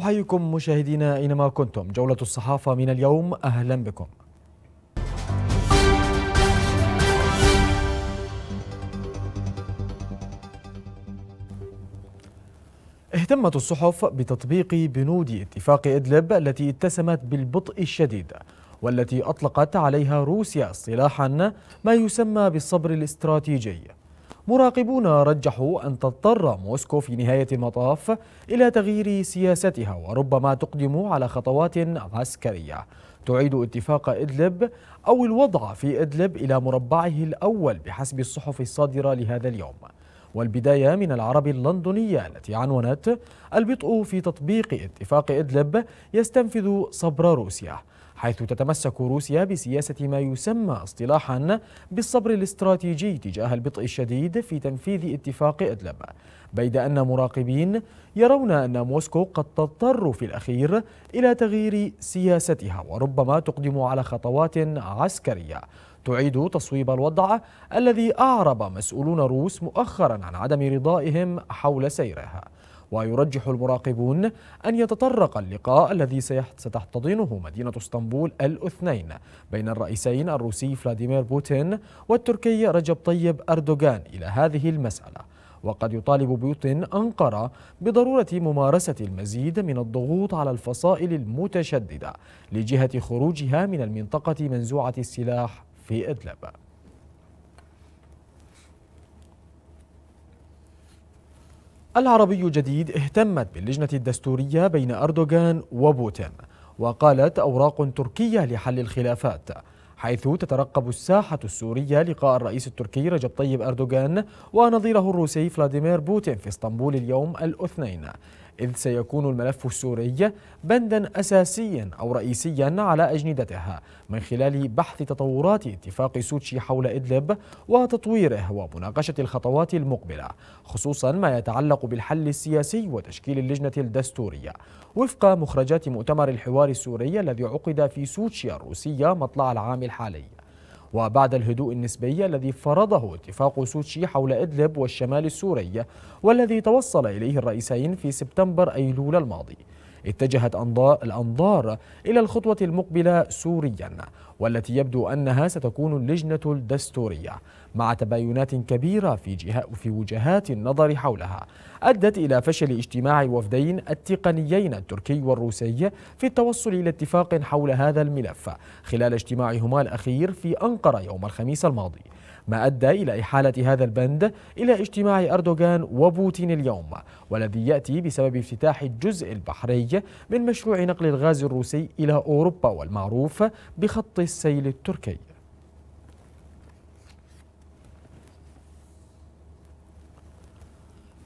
أحييكم مشاهدينا أينما كنتم جولة الصحافة من اليوم أهلا بكم اهتمت الصحف بتطبيق بنود اتفاق إدلب التي اتسمت بالبطء الشديد والتي أطلقت عليها روسيا اصطلاحا ما يسمى بالصبر الاستراتيجي مراقبون رجحوا أن تضطر موسكو في نهاية المطاف إلى تغيير سياستها وربما تقدم على خطوات عسكرية تعيد اتفاق إدلب أو الوضع في إدلب إلى مربعه الأول بحسب الصحف الصادرة لهذا اليوم والبداية من العرب اللندنية التي عنونت البطء في تطبيق اتفاق إدلب يستنفذ صبر روسيا حيث تتمسك روسيا بسياسة ما يسمى اصطلاحا بالصبر الاستراتيجي تجاه البطء الشديد في تنفيذ اتفاق إدلب بيد أن مراقبين يرون أن موسكو قد تضطر في الأخير إلى تغيير سياستها وربما تقدم على خطوات عسكرية تعيد تصويب الوضع الذي أعرب مسؤولون روس مؤخرا عن عدم رضائهم حول سيرها ويرجح المراقبون أن يتطرق اللقاء الذي ستحتضنه مدينة اسطنبول الاثنين بين الرئيسين الروسي فلاديمير بوتين والتركي رجب طيب أردوغان إلى هذه المسألة وقد يطالب بوتين أنقرة بضرورة ممارسة المزيد من الضغوط على الفصائل المتشددة لجهة خروجها من المنطقة منزوعة السلاح في إدلب العربي جديد اهتمت باللجنة الدستورية بين أردوغان وبوتين وقالت أوراق تركية لحل الخلافات حيث تترقب الساحة السورية لقاء الرئيس التركي رجب طيب أردوغان ونظيره الروسي فلاديمير بوتين في اسطنبول اليوم الاثنين إذ سيكون الملف السوري بندا أساسيا أو رئيسيا على أجندتها من خلال بحث تطورات اتفاق سوتشي حول إدلب وتطويره ومناقشة الخطوات المقبلة خصوصا ما يتعلق بالحل السياسي وتشكيل اللجنة الدستورية وفق مخرجات مؤتمر الحوار السوري الذي عقد في سوتشي الروسية مطلع العام الحالي وبعد الهدوء النسبي الذي فرضه اتفاق سوتشي حول إدلب والشمال السوري والذي توصل إليه الرئيسين في سبتمبر أيلول الماضي اتجهت الأنظار إلى الخطوة المقبلة سوريا والتي يبدو أنها ستكون اللجنة الدستورية مع تباينات كبيرة في, جهة في وجهات النظر حولها أدت إلى فشل اجتماع وفدين التقنيين التركي والروسي في التوصل إلى اتفاق حول هذا الملف خلال اجتماعهما الأخير في أنقرة يوم الخميس الماضي ما أدى إلى إحالة هذا البند إلى اجتماع أردوغان وبوتين اليوم والذي يأتي بسبب افتتاح الجزء البحري من مشروع نقل الغاز الروسي إلى أوروبا والمعروف بخط السيل التركي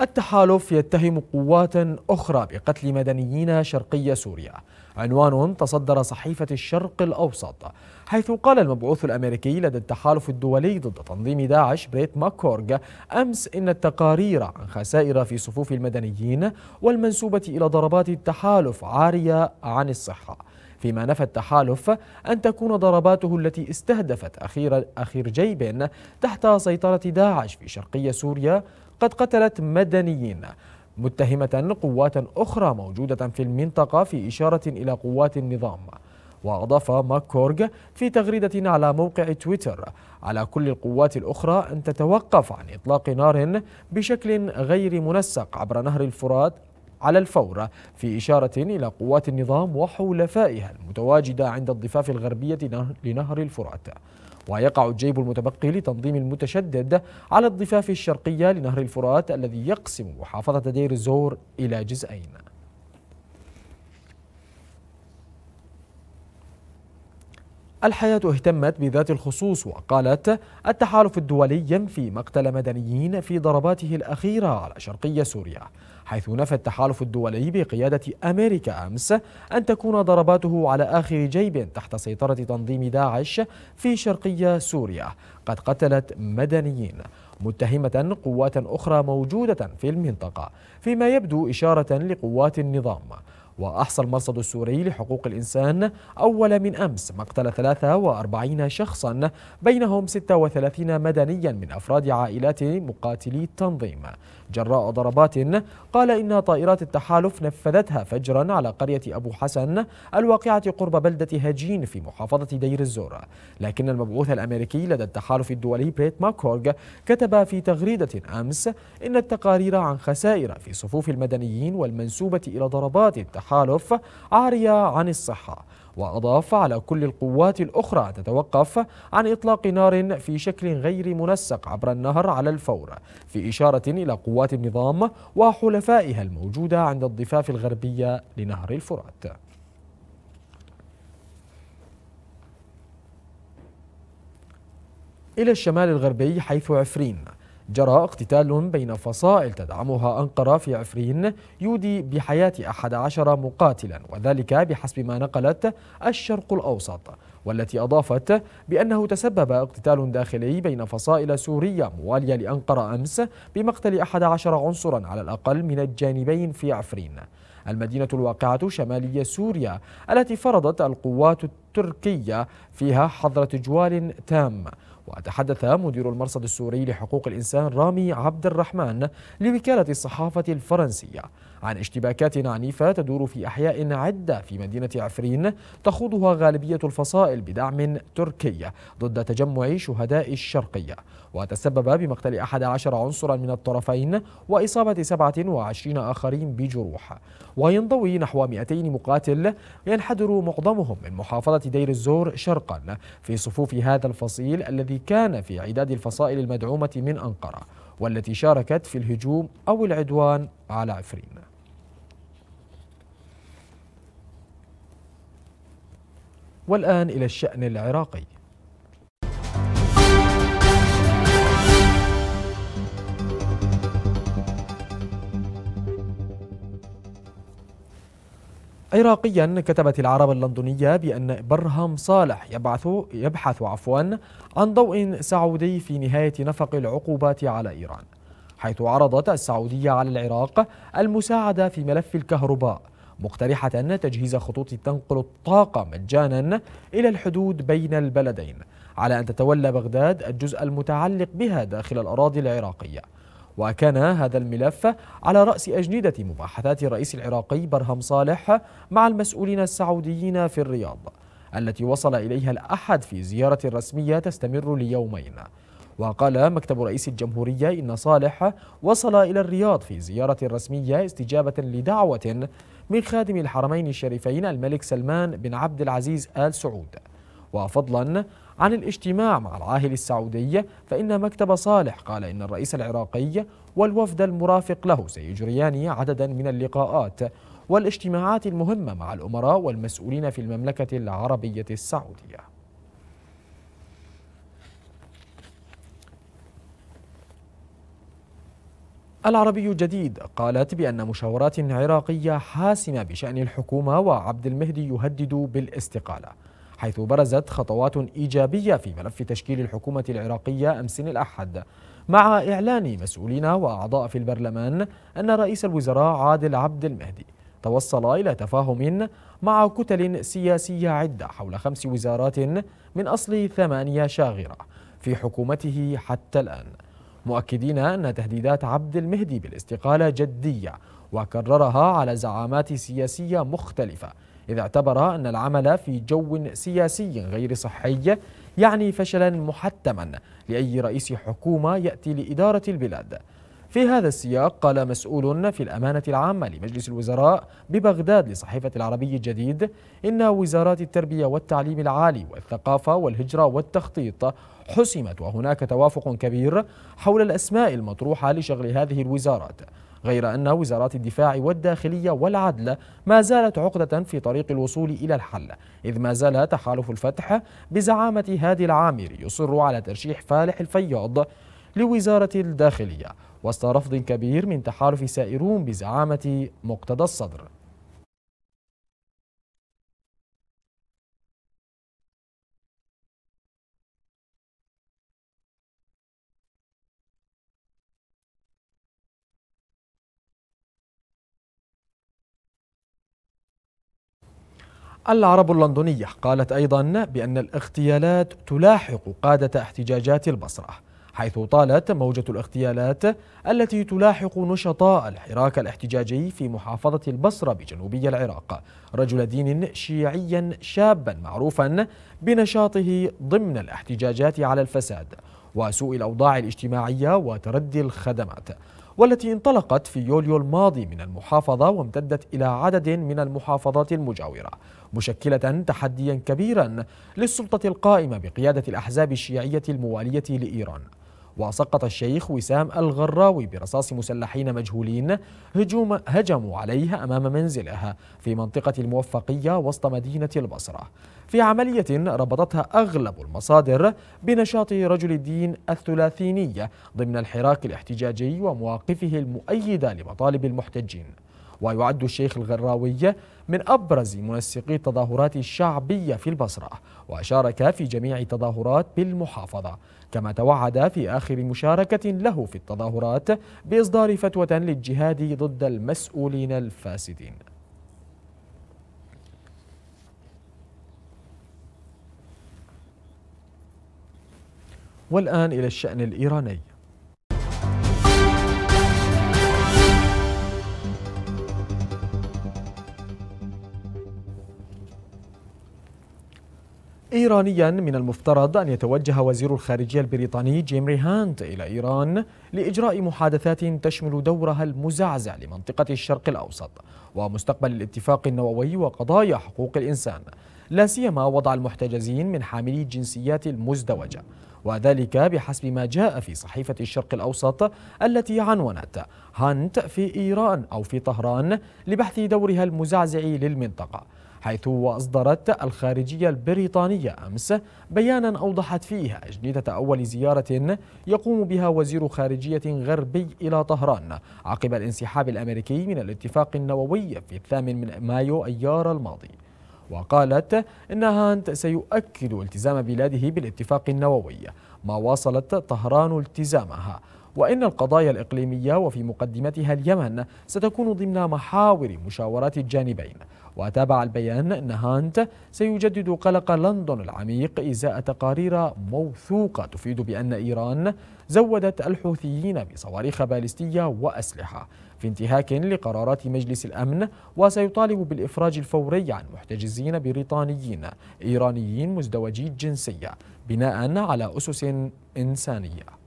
التحالف يتهم قوات أخرى بقتل مدنيين شرقي سوريا عنوان تصدر صحيفة الشرق الأوسط حيث قال المبعوث الأمريكي لدى التحالف الدولي ضد تنظيم داعش بريت ماكورغ أمس إن التقارير عن خسائر في صفوف المدنيين والمنسوبة إلى ضربات التحالف عارية عن الصحة فيما نفى التحالف أن تكون ضرباته التي استهدفت أخير, أخير جيب تحت سيطرة داعش في شرقي سوريا قد قتلت مدنيين متهمة قوات أخرى موجودة في المنطقة في إشارة إلى قوات النظام وأضاف ماكورغ في تغريدة على موقع تويتر على كل القوات الأخرى أن تتوقف عن إطلاق نار بشكل غير منسق عبر نهر الفرات على الفور في إشارة إلى قوات النظام وحلفائها المتواجدة عند الضفاف الغربية لنهر الفرات ويقع الجيب المتبقي لتنظيم المتشدد على الضفاف الشرقية لنهر الفرات الذي يقسم محافظة دير الزور إلى جزئين الحياة اهتمت بذات الخصوص وقالت التحالف الدولي ينفي مقتل مدنيين في ضرباته الأخيرة على شرقية سوريا حيث نفى التحالف الدولي بقيادة أمريكا أمس أن تكون ضرباته على آخر جيب تحت سيطرة تنظيم داعش في شرقي سوريا قد قتلت مدنيين متهمة قوات أخرى موجودة في المنطقة فيما يبدو إشارة لقوات النظام وأحصى المرصد السوري لحقوق الإنسان أول من أمس مقتل 43 شخصا بينهم 36 مدنيا من أفراد عائلات مقاتلي التنظيم جراء ضربات قال إن طائرات التحالف نفذتها فجرا على قرية أبو حسن الواقعة قرب بلدة هجين في محافظة دير الزور لكن المبعوث الأمريكي لدى التحالف الدولي بريت ماكورغ كتب في تغريدة أمس إن التقارير عن خسائر في صفوف المدنيين والمنسوبة إلى ضربات التحالف عارية عن الصحة وأضاف على كل القوات الأخرى تتوقف عن إطلاق نار في شكل غير منسق عبر النهر على الفور في إشارة إلى قوات النظام وحلفائها الموجودة عند الضفاف الغربية لنهر الفرات إلى الشمال الغربي حيث عفرين جرى اقتتال بين فصائل تدعمها أنقرة في عفرين يودي بحياة أحد عشر مقاتلا وذلك بحسب ما نقلت الشرق الأوسط والتي أضافت بأنه تسبب اقتتال داخلي بين فصائل سورية موالية لأنقرة أمس بمقتل أحد عشر عنصرا على الأقل من الجانبين في عفرين المدينة الواقعة شمالية سوريا التي فرضت القوات التركية فيها حظر تجوال تام وتحدث مدير المرصد السوري لحقوق الإنسان رامي عبد الرحمن لوكالة الصحافة الفرنسية عن اشتباكات عنيفة تدور في أحياء عدة في مدينة عفرين تخوضها غالبية الفصائل بدعم تركي ضد تجمع شهداء الشرقية وتسبب بمقتل 11 عنصرا من الطرفين وإصابة 27 آخرين بجروح وينضوي نحو 200 مقاتل ينحدر معظمهم من محافظة دير الزور شرقا في صفوف هذا الفصيل الذي كان في عداد الفصائل المدعومة من أنقرة والتي شاركت في الهجوم أو العدوان على عفرين والآن إلى الشأن العراقي عراقيا كتبت العرب اللندنية بأن برهم صالح يبعث يبحث عفوا عن ضوء سعودي في نهاية نفق العقوبات على إيران حيث عرضت السعودية على العراق المساعدة في ملف الكهرباء مقترحة تجهيز خطوط تنقل الطاقة مجانا إلى الحدود بين البلدين على أن تتولى بغداد الجزء المتعلق بها داخل الأراضي العراقية وكان هذا الملف على رأس أجندة مباحثات الرئيس العراقي برهم صالح مع المسؤولين السعوديين في الرياض التي وصل إليها الأحد في زيارة رسمية تستمر ليومين وقال مكتب رئيس الجمهورية إن صالح وصل إلى الرياض في زيارة رسمية استجابة لدعوة من خادم الحرمين الشريفين الملك سلمان بن عبد العزيز آل سعود وفضلا عن الاجتماع مع العاهل السعودي فإن مكتب صالح قال إن الرئيس العراقي والوفد المرافق له سيجريان عددا من اللقاءات والاجتماعات المهمة مع الأمراء والمسؤولين في المملكة العربية السعودية العربي الجديد قالت بأن مشاورات عراقية حاسمة بشأن الحكومة وعبد المهدي يهدد بالاستقالة حيث برزت خطوات إيجابية في ملف تشكيل الحكومة العراقية أمس الأحد مع إعلان مسؤولين وأعضاء في البرلمان أن رئيس الوزراء عادل عبد المهدي توصل إلى تفاهم مع كتل سياسية عدة حول خمس وزارات من أصل ثمانية شاغرة في حكومته حتى الآن مؤكدين أن تهديدات عبد المهدي بالاستقالة جدية وكررها على زعامات سياسية مختلفة إذا اعتبر أن العمل في جو سياسي غير صحي يعني فشلا محتما لأي رئيس حكومة يأتي لإدارة البلاد في هذا السياق قال مسؤول في الأمانة العامة لمجلس الوزراء ببغداد لصحيفة العربي الجديد إن وزارات التربية والتعليم العالي والثقافة والهجرة والتخطيط حسمت وهناك توافق كبير حول الأسماء المطروحة لشغل هذه الوزارات غير أن وزارات الدفاع والداخلية والعدل ما زالت عقدة في طريق الوصول إلى الحل إذ ما زال تحالف الفتح بزعامة هادي العامري يصر على ترشيح فالح الفياض لوزارة الداخلية وسط رفض كبير من تحالف سائرون بزعامة مقتدى الصدر العرب اللندنية قالت أيضا بأن الاغتيالات تلاحق قادة احتجاجات البصرة حيث طالت موجة الاغتيالات التي تلاحق نشطاء الحراك الاحتجاجي في محافظة البصرة بجنوبي العراق رجل دين شيعيا شابا معروفا بنشاطه ضمن الاحتجاجات على الفساد وسوء الأوضاع الاجتماعية وتردي الخدمات والتي انطلقت في يوليو الماضي من المحافظة وامتدت إلى عدد من المحافظات المجاورة مشكلة تحديا كبيرا للسلطة القائمة بقيادة الأحزاب الشيعية الموالية لإيران وسقط الشيخ وسام الغراوي برصاص مسلحين مجهولين هجوم هجموا عليه أمام منزلها في منطقة الموفقية وسط مدينة البصرة في عملية ربطتها أغلب المصادر بنشاط رجل الدين الثلاثيني ضمن الحراك الاحتجاجي ومواقفه المؤيدة لمطالب المحتجين ويعد الشيخ الغراوي من أبرز منسقي التظاهرات الشعبية في البصرة وشارك في جميع التظاهرات بالمحافظة كما توعد في آخر مشاركة له في التظاهرات بإصدار فتوى للجهاد ضد المسؤولين الفاسدين والآن إلى الشأن الإيراني إيرانيا من المفترض أن يتوجه وزير الخارجية البريطاني جيمري هانت إلى إيران لإجراء محادثات تشمل دورها المزعزع لمنطقة الشرق الأوسط ومستقبل الاتفاق النووي وقضايا حقوق الإنسان لا سيما وضع المحتجزين من حاملي الجنسيات المزدوجة وذلك بحسب ما جاء في صحيفة الشرق الأوسط التي عنونت هانت في إيران أو في طهران لبحث دورها المزعزع للمنطقة حيث أصدرت الخارجية البريطانية أمس بيانا أوضحت فيه أجندة أول زيارة يقوم بها وزير خارجية غربي إلى طهران عقب الانسحاب الأمريكي من الاتفاق النووي في الثامن من مايو أيار الماضي وقالت إن هانت سيؤكد التزام بلاده بالاتفاق النووي ما واصلت طهران التزامها وإن القضايا الإقليمية وفي مقدمتها اليمن ستكون ضمن محاور مشاورات الجانبين وتابع البيان أن هانت سيجدد قلق لندن العميق إزاء تقارير موثوقة تفيد بأن إيران زودت الحوثيين بصواريخ باليستية وأسلحة في انتهاك لقرارات مجلس الأمن وسيطالب بالإفراج الفوري عن محتجزين بريطانيين إيرانيين مزدوجي الجنسية بناء على أسس إنسانية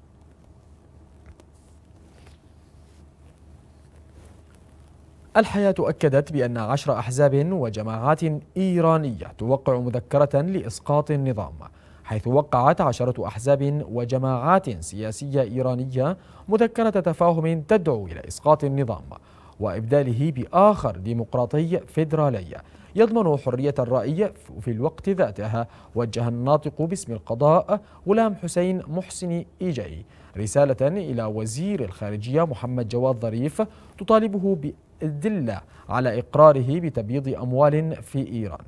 الحياة أكدت بأن عشر أحزاب وجماعات إيرانية توقع مذكرة لإسقاط النظام حيث وقعت عشرة أحزاب وجماعات سياسية إيرانية مذكرة تفاهم تدعو إلى إسقاط النظام وإبداله بآخر ديمقراطي فيدرالي يضمن حرية الرأي في الوقت ذاتها وجه الناطق باسم القضاء غلام حسين محسني إيجاي رسالة إلى وزير الخارجية محمد جواد ظريف تطالبه الدلة على إقراره بتبييض أموال في إيران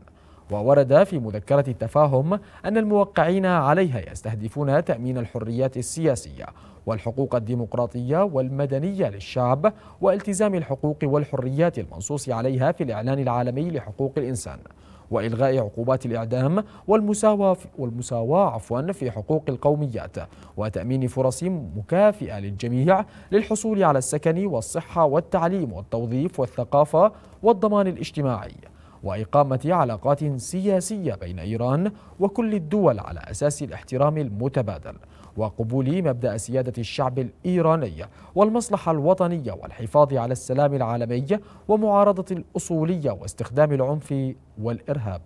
وورد في مذكرة التفاهم أن الموقعين عليها يستهدفون تأمين الحريات السياسية والحقوق الديمقراطية والمدنية للشعب والتزام الحقوق والحريات المنصوص عليها في الإعلان العالمي لحقوق الإنسان وإلغاء عقوبات الإعدام والمساواة والمساواة عفوا في حقوق القوميات وتأمين فرص مكافئة للجميع للحصول على السكن والصحة والتعليم والتوظيف والثقافة والضمان الاجتماعي وإقامة علاقات سياسية بين إيران وكل الدول على أساس الاحترام المتبادل وقبول مبدأ سيادة الشعب الإيراني والمصلحة الوطنية والحفاظ على السلام العالمي ومعارضة الأصولية واستخدام العنف والإرهاب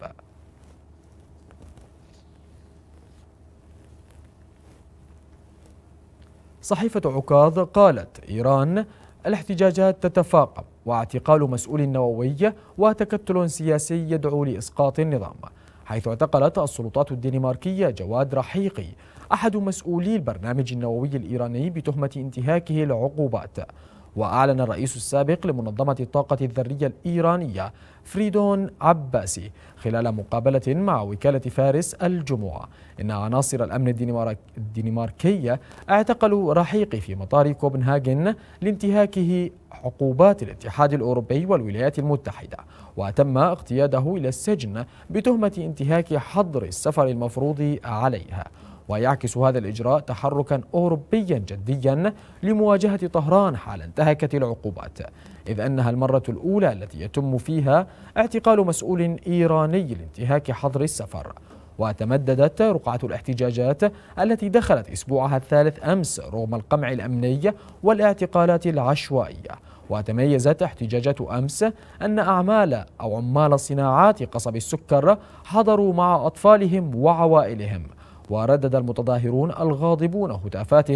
صحيفة عكاظ قالت إيران الاحتجاجات تتفاقم واعتقال مسؤول نووي وتكتل سياسي يدعو لإسقاط النظام حيث اعتقلت السلطات الدنماركية جواد رحيقي أحد مسؤولي البرنامج النووي الإيراني بتهمة انتهاكه لعقوبات وأعلن الرئيس السابق لمنظمة الطاقة الذرية الإيرانية فريدون عباسي خلال مقابلة مع وكالة فارس الجمعة إن عناصر الأمن الدنماركية اعتقلوا رحيقي في مطار كوبنهاجن لانتهاكه عقوبات الاتحاد الأوروبي والولايات المتحدة وتم اقتياده إلى السجن بتهمة انتهاك حظر السفر المفروض عليها ويعكس هذا الإجراء تحركا أوروبيا جديا لمواجهة طهران حال انتهكت العقوبات إذ أنها المرة الأولى التي يتم فيها اعتقال مسؤول إيراني لانتهاك حظر السفر وتمددت رقعة الاحتجاجات التي دخلت أسبوعها الثالث أمس رغم القمع الأمني والاعتقالات العشوائية وتميزت احتجاجات أمس أن أعمال أو عمال صناعات قصب السكر حضروا مع أطفالهم وعوائلهم وردد المتظاهرون الغاضبون هتافات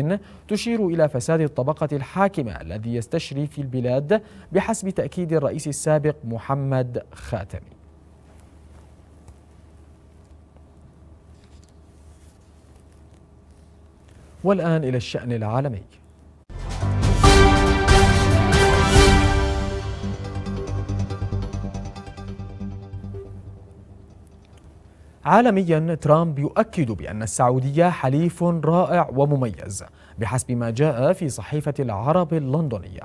تشير إلى فساد الطبقة الحاكمة الذي يستشري في البلاد بحسب تأكيد الرئيس السابق محمد خاتمي والآن إلى الشأن العالمي عالميا ترامب يؤكد بأن السعودية حليف رائع ومميز بحسب ما جاء في صحيفة العرب اللندنية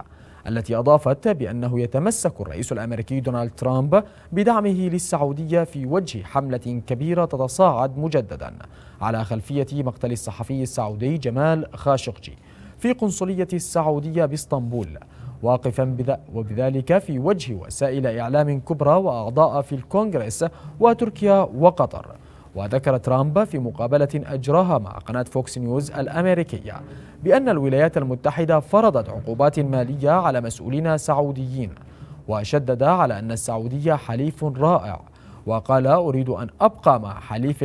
التي أضافت بأنه يتمسك الرئيس الأمريكي دونالد ترامب بدعمه للسعودية في وجه حملة كبيرة تتصاعد مجددا على خلفية مقتل الصحفي السعودي جمال خاشقجي في قنصلية السعودية باسطنبول واقفا وبذلك في وجه وسائل إعلام كبرى وأعضاء في الكونغرس وتركيا وقطر وذكر ترامب في مقابلة أجراها مع قناة فوكس نيوز الأمريكية بأن الولايات المتحدة فرضت عقوبات مالية على مسؤولين سعوديين وشدد على أن السعودية حليف رائع وقال أريد أن أبقى مع حليف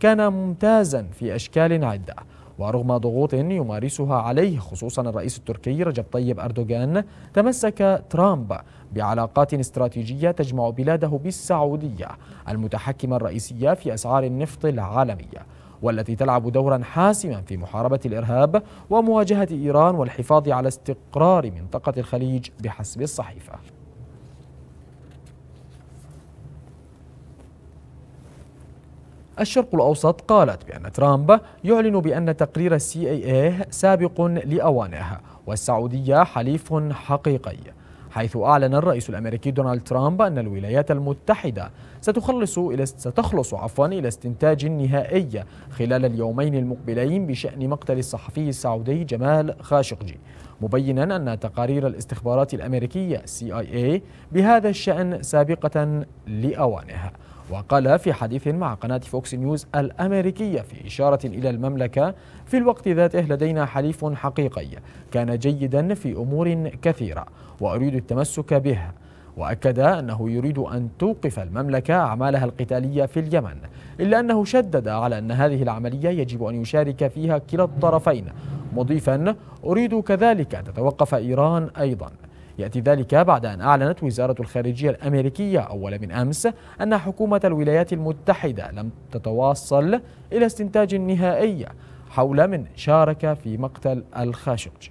كان ممتازا في أشكال عدة ورغم ضغوط يمارسها عليه خصوصا الرئيس التركي رجب طيب أردوغان تمسك ترامب بعلاقات استراتيجية تجمع بلاده بالسعودية المتحكمة الرئيسية في أسعار النفط العالمية والتي تلعب دورا حاسما في محاربة الإرهاب ومواجهة إيران والحفاظ على استقرار منطقة الخليج بحسب الصحيفة الشرق الأوسط قالت بأن ترامب يعلن بأن تقرير السي اي اي سابق لأوانه والسعودية حليف حقيقي حيث أعلن الرئيس الأمريكي دونالد ترامب أن الولايات المتحدة ستخلص إلى ستخلص عفوا إلى استنتاج نهائي خلال اليومين المقبلين بشأن مقتل الصحفي السعودي جمال خاشقجي مبينا أن تقارير الاستخبارات الأمريكية CIA بهذا الشأن سابقة لأوانها وقال في حديث مع قناة فوكس نيوز الأمريكية في إشارة إلى المملكة في الوقت ذاته لدينا حليف حقيقي كان جيدا في أمور كثيرة وأريد التمسك به وأكد أنه يريد أن توقف المملكة أعمالها القتالية في اليمن إلا أنه شدد على أن هذه العملية يجب أن يشارك فيها كلا الطرفين مضيفا أريد كذلك أن تتوقف إيران أيضا يأتي ذلك بعد أن أعلنت وزارة الخارجية الأمريكية أول من أمس أن حكومة الولايات المتحدة لم تتواصل إلى استنتاج نهائي حول من شارك في مقتل الخاشقجي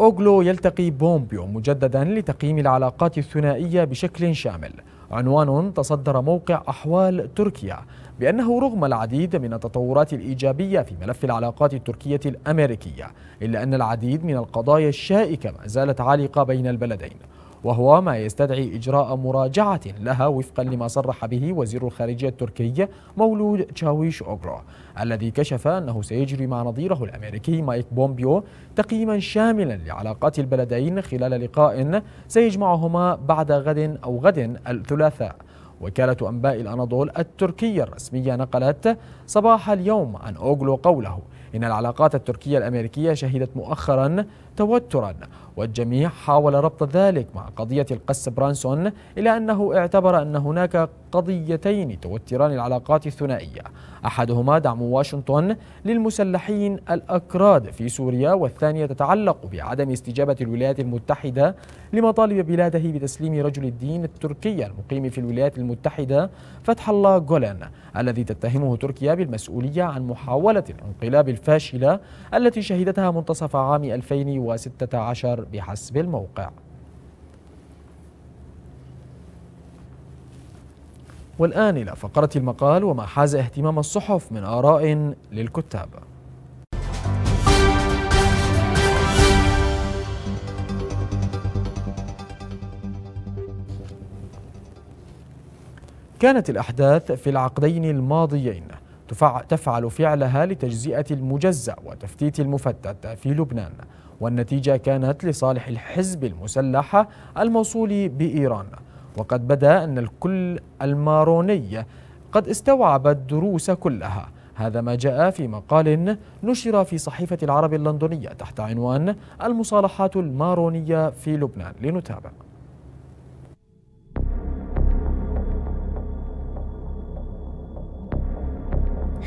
أوغلو يلتقي بومبيو مجددا لتقييم العلاقات الثنائية بشكل شامل عنوان تصدر موقع أحوال تركيا بأنه رغم العديد من التطورات الإيجابية في ملف العلاقات التركية الأمريكية إلا أن العديد من القضايا الشائكة ما زالت عالقة بين البلدين وهو ما يستدعي إجراء مراجعة لها وفقا لما صرح به وزير الخارجية التركي مولود تشاويش أوغلو الذي كشف أنه سيجري مع نظيره الأمريكي مايك بومبيو تقييما شاملا لعلاقات البلدين خلال لقاء سيجمعهما بعد غد أو غد الثلاثاء وكالة أنباء الأناضول التركية الرسمية نقلت صباح اليوم عن أوغلو قوله إن العلاقات التركية الأمريكية شهدت مؤخرا توترا والجميع حاول ربط ذلك مع قضية القس برانسون إلى أنه اعتبر أن هناك قضيتين توتران العلاقات الثنائية أحدهما دعم واشنطن للمسلحين الأكراد في سوريا والثانية تتعلق بعدم استجابة الولايات المتحدة لمطالب بلاده بتسليم رجل الدين التركي المقيم في الولايات المتحدة فتح الله جولان الذي تتهمه تركيا بالمسؤولية عن محاولة الانقلاب الفاشلة التي شهدتها منتصف عام 2016 بحسب الموقع والآن إلى فقرة المقال وما حاز اهتمام الصحف من آراء للكتاب كانت الأحداث في العقدين الماضيين تفعل فعلها لتجزئة المجزأ وتفتيت المفتت في لبنان والنتيجة كانت لصالح الحزب المسلح الموصول بإيران وقد بدا أن الكل الماروني قد استوعب الدروس كلها هذا ما جاء في مقال نشر في صحيفة العرب اللندنية تحت عنوان المصالحات المارونية في لبنان لنتابع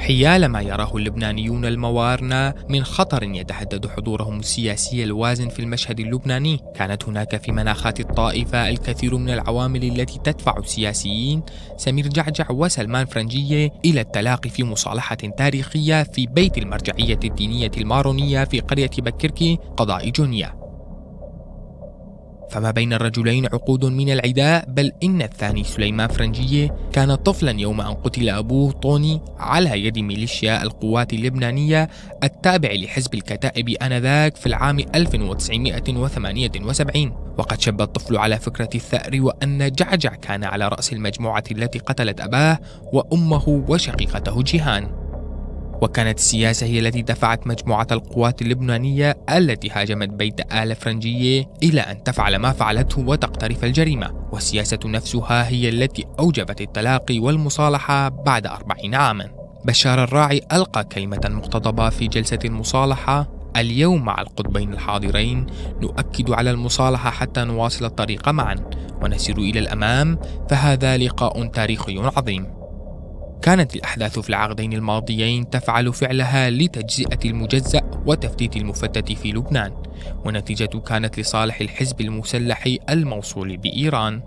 حيال ما يراه اللبنانيون الموارنة من خطر يتهدد حضورهم السياسي الوازن في المشهد اللبناني كانت هناك في مناخات الطائفة الكثير من العوامل التي تدفع السياسيين سمير جعجع وسلمان فرنجية إلى التلاقي في مصالحة تاريخية في بيت المرجعية الدينية المارونية في قرية بكركي قضاء جونيا فما بين الرجلين عقود من العداء بل إن الثاني سليمان فرنجية كان طفلا يوم أن قتل أبوه طوني على يد ميليشيا القوات اللبنانية التابع لحزب الكتائب آنذاك في العام 1978 وقد شب الطفل على فكرة الثأر وأن جعجع كان على رأس المجموعة التي قتلت أباه وأمه وشقيقته جيهان وكانت السياسة هي التي دفعت مجموعة القوات اللبنانية التي هاجمت بيت آل فرنجية إلى أن تفعل ما فعلته وتقترف الجريمة والسياسة نفسها هي التي أوجبت التلاقي والمصالحة بعد أربعين عاما بشار الراعي ألقى كلمة مقتضبة في جلسة المصالحة اليوم مع القطبين الحاضرين نؤكد على المصالحة حتى نواصل الطريق معا ونسير إلى الأمام فهذا لقاء تاريخي عظيم كانت الأحداث في العقدين الماضيين تفعل فعلها لتجزئة المجزأ وتفتيت المفتت في لبنان والنتيجة كانت لصالح الحزب المسلح الموصول بإيران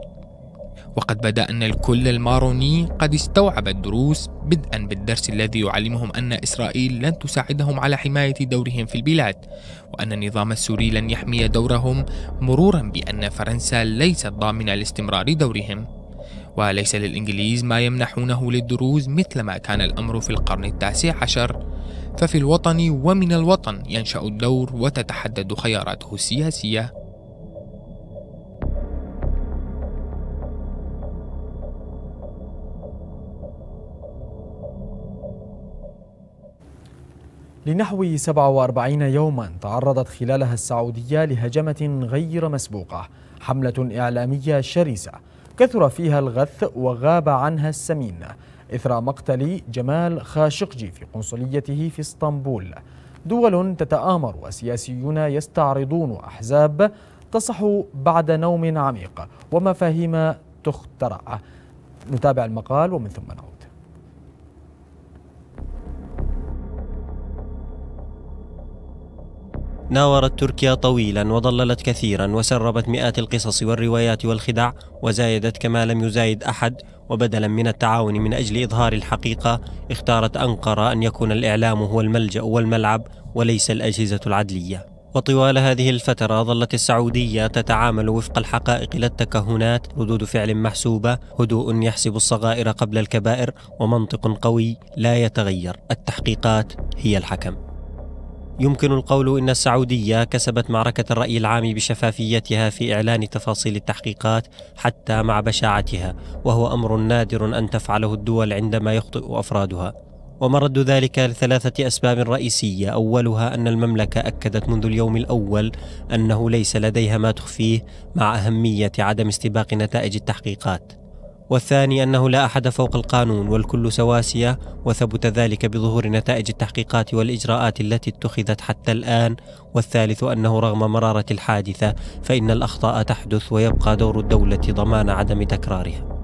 وقد بدا أن الكل الماروني قد استوعب الدروس بدءا بالدرس الذي يعلمهم أن إسرائيل لن تساعدهم على حماية دورهم في البلاد وأن النظام السوري لن يحمي دورهم مرورا بأن فرنسا ليست ضامنة لاستمرار دورهم وليس للإنجليز ما يمنحونه للدروز مثلما كان الأمر في القرن التاسع عشر ففي الوطن ومن الوطن ينشأ الدور وتتحدد خياراته السياسية لنحو 47 يوما تعرضت خلالها السعودية لهجمة غير مسبوقة حملة إعلامية شرسة كثر فيها الغث وغاب عنها السمين إثر مقتل جمال خاشقجي في قنصليته في اسطنبول دول تتآمر وسياسيون يستعرضون أحزاب تصح بعد نوم عميق ومفاهيم تخترع نتابع المقال ومن ثم نعود ناورت تركيا طويلا وضللت كثيرا وسربت مئات القصص والروايات والخدع وزايدت كما لم يزايد احد وبدلا من التعاون من اجل اظهار الحقيقه اختارت انقره ان يكون الاعلام هو الملجا والملعب وليس الاجهزه العدليه وطوال هذه الفترة ظلت السعودية تتعامل وفق الحقائق لا التكهنات، ردود فعل محسوبة، هدوء يحسب الصغائر قبل الكبائر، ومنطق قوي لا يتغير، التحقيقات هي الحكم. يمكن القول ان السعوديه كسبت معركه الراي العام بشفافيتها في اعلان تفاصيل التحقيقات حتى مع بشاعتها وهو امر نادر ان تفعله الدول عندما يخطئ افرادها ومرد ذلك لثلاثه اسباب رئيسيه اولها ان المملكه اكدت منذ اليوم الاول انه ليس لديها ما تخفيه مع اهميه عدم استباق نتائج التحقيقات والثاني أنه لا أحد فوق القانون والكل سواسية وثبت ذلك بظهور نتائج التحقيقات والإجراءات التي اتخذت حتى الآن والثالث أنه رغم مرارة الحادثة فإن الأخطاء تحدث ويبقى دور الدولة ضمان عدم تكرارها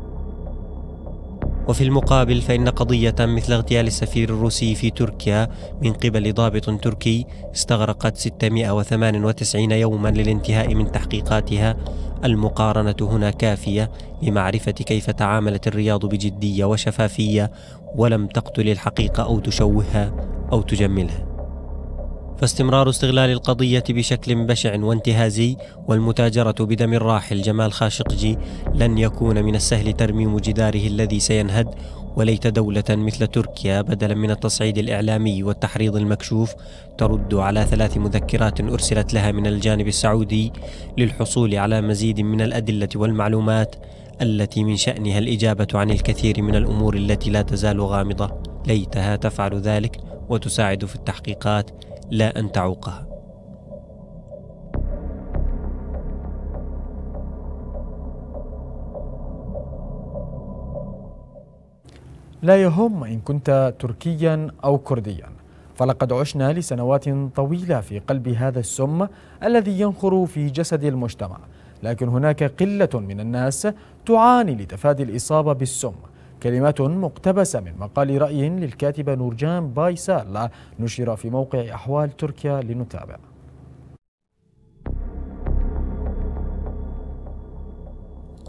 وفي المقابل فإن قضية مثل اغتيال السفير الروسي في تركيا من قبل ضابط تركي استغرقت 698 يوما للانتهاء من تحقيقاتها المقارنة هنا كافية لمعرفة كيف تعاملت الرياض بجدية وشفافية ولم تقتل الحقيقة أو تشوهها أو تجملها فاستمرار استغلال القضية بشكل بشع وانتهازي والمتاجرة بدم الراحل جمال خاشقجي لن يكون من السهل ترميم جداره الذي سينهد وليت دولة مثل تركيا بدلا من التصعيد الإعلامي والتحريض المكشوف ترد على ثلاث مذكرات أرسلت لها من الجانب السعودي للحصول على مزيد من الأدلة والمعلومات التي من شأنها الإجابة عن الكثير من الأمور التي لا تزال غامضة ليتها تفعل ذلك وتساعد في التحقيقات لا أن تعوقها لا يهم إن كنت تركيا أو كرديا فلقد عشنا لسنوات طويلة في قلب هذا السم الذي ينخر في جسد المجتمع لكن هناك قلة من الناس تعاني لتفادي الإصابة بالسم كلمات مقتبسة من مقال رأي للكاتبة نورجان بايسال نشر في موقع أحوال تركيا لنتابع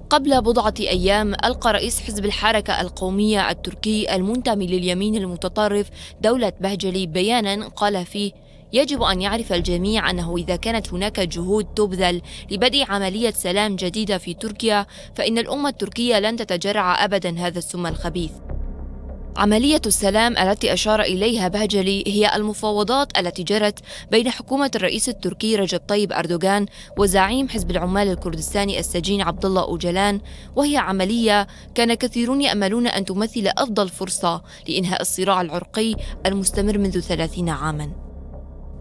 قبل بضعة أيام ألقى رئيس حزب الحركة القومية التركي المنتمي لليمين المتطرف دولة بهجلي بيانا قال فيه يجب أن يعرف الجميع أنه إذا كانت هناك جهود تبذل لبدء عملية سلام جديدة في تركيا فإن الأمة التركية لن تتجرع أبدا هذا السم الخبيث عملية السلام التي أشار إليها بهجلي هي المفاوضات التي جرت بين حكومة الرئيس التركي رجب طيب أردوغان وزعيم حزب العمال الكردستاني السجين عبد الله أوجلان وهي عملية كان كثيرون يأملون أن تمثل أفضل فرصة لإنهاء الصراع العرقي المستمر منذ ثلاثين عاماً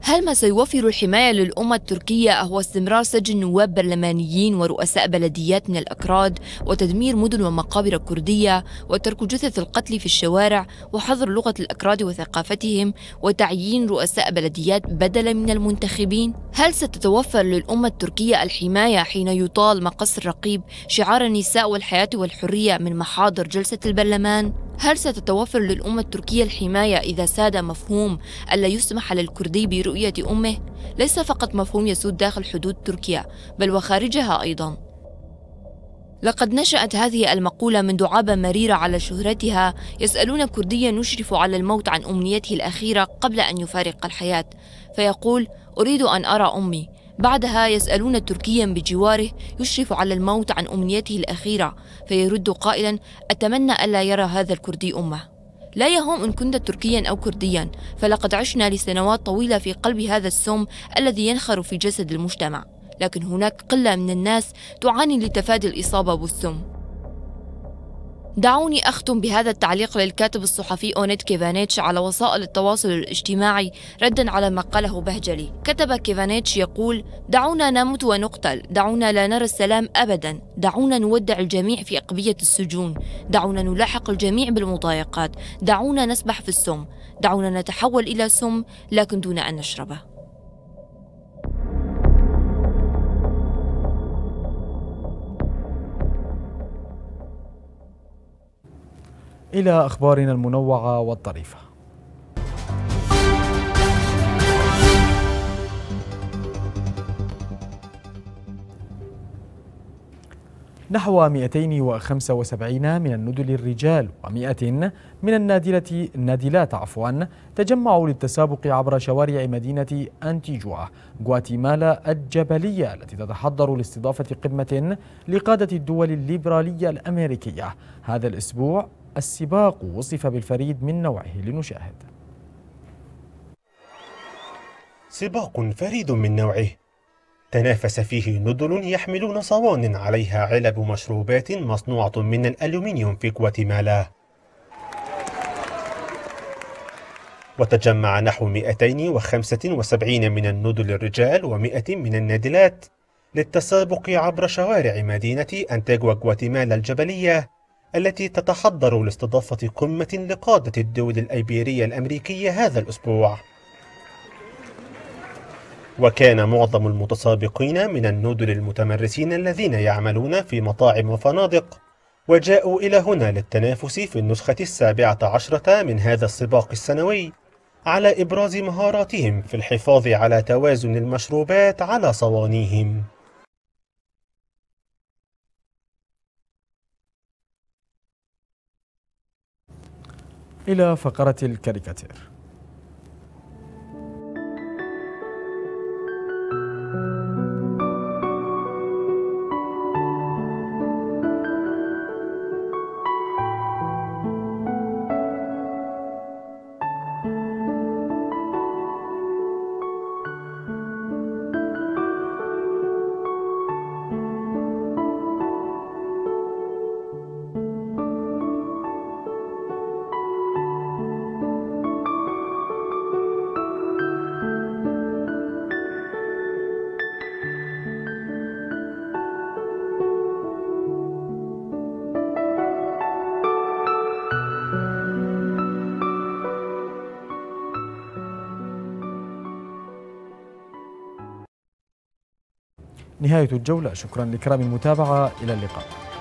هل ما سيوفر الحماية للأمة التركية هو استمرار سجن نواب برلمانيين ورؤساء بلديات من الأكراد وتدمير مدن ومقابر كردية وترك جثث القتل في الشوارع وحظر لغة الأكراد وثقافتهم وتعيين رؤساء بلديات بدلا من المنتخبين؟ هل ستتوفر للأمة التركية الحماية حين يطال مقص الرقيب شعار النساء والحياة والحرية من محاضر جلسة البرلمان؟ هل ستتوفر للأمة التركية الحماية إذا ساد مفهوم ألا يسمح للكردي برؤية أمه؟ ليس فقط مفهوم يسود داخل حدود تركيا بل وخارجها أيضا لقد نشأت هذه المقولة من دعابة مريرة على شهرتها يسألون كرديا يشرف على الموت عن أمنيته الأخيرة قبل أن يفارق الحياة فيقول أريد أن أرى أمي بعدها يسألون تركيا بجواره يشرف على الموت عن أمنيته الأخيرة فيرد قائلا أتمنى ألا يرى هذا الكردي أمه لا يهم إن كنت تركيا أو كرديا فلقد عشنا لسنوات طويلة في قلب هذا السم الذي ينخر في جسد المجتمع لكن هناك قلة من الناس تعاني لتفادي الإصابة بالسم دعوني أختم بهذا التعليق للكاتب الصحفي أونيت كيفانيتش على وسائل التواصل الاجتماعي ردا على ما قاله بهجلي كتب كيفانيتش يقول دعونا نموت ونقتل دعونا لا نرى السلام أبدا دعونا نودع الجميع في أقبية السجون دعونا نلاحق الجميع بالمضايقات دعونا نسبح في السم دعونا نتحول إلى سم لكن دون أن نشربه إلى أخبارنا المنوعة والطريفة نحو 275 من الندل الرجال و100 من النادلة النادلات عفوا تجمعوا للتسابق عبر شوارع مدينة أنتيجوا غواتيمالا الجبلية التي تتحضر لاستضافة قمة لقادة الدول الليبرالية الأمريكية هذا الأسبوع السباق وصف بالفريد من نوعه لنشاهد سباق فريد من نوعه تنافس فيه ندل يحملون صوان عليها علب مشروبات مصنوعة من الألومنيوم في غواتيمالا وتجمع نحو 275 من الندل الرجال و100 من النادلات للتسابق عبر شوارع مدينة أنتاجوا غواتيمالا الجبلية التي تتحضر لاستضافة قمة لقادة الدول الأيبيرية الأمريكية هذا الأسبوع وكان معظم المتسابقين من النودل المتمرسين الذين يعملون في مطاعم وفنادق وجاءوا إلى هنا للتنافس في النسخة السابعة عشرة من هذا السباق السنوي على إبراز مهاراتهم في الحفاظ على توازن المشروبات على صوانيهم إلى فقرة الكاريكاتير نهاية الجولة شكرا لكرام المتابعة إلى اللقاء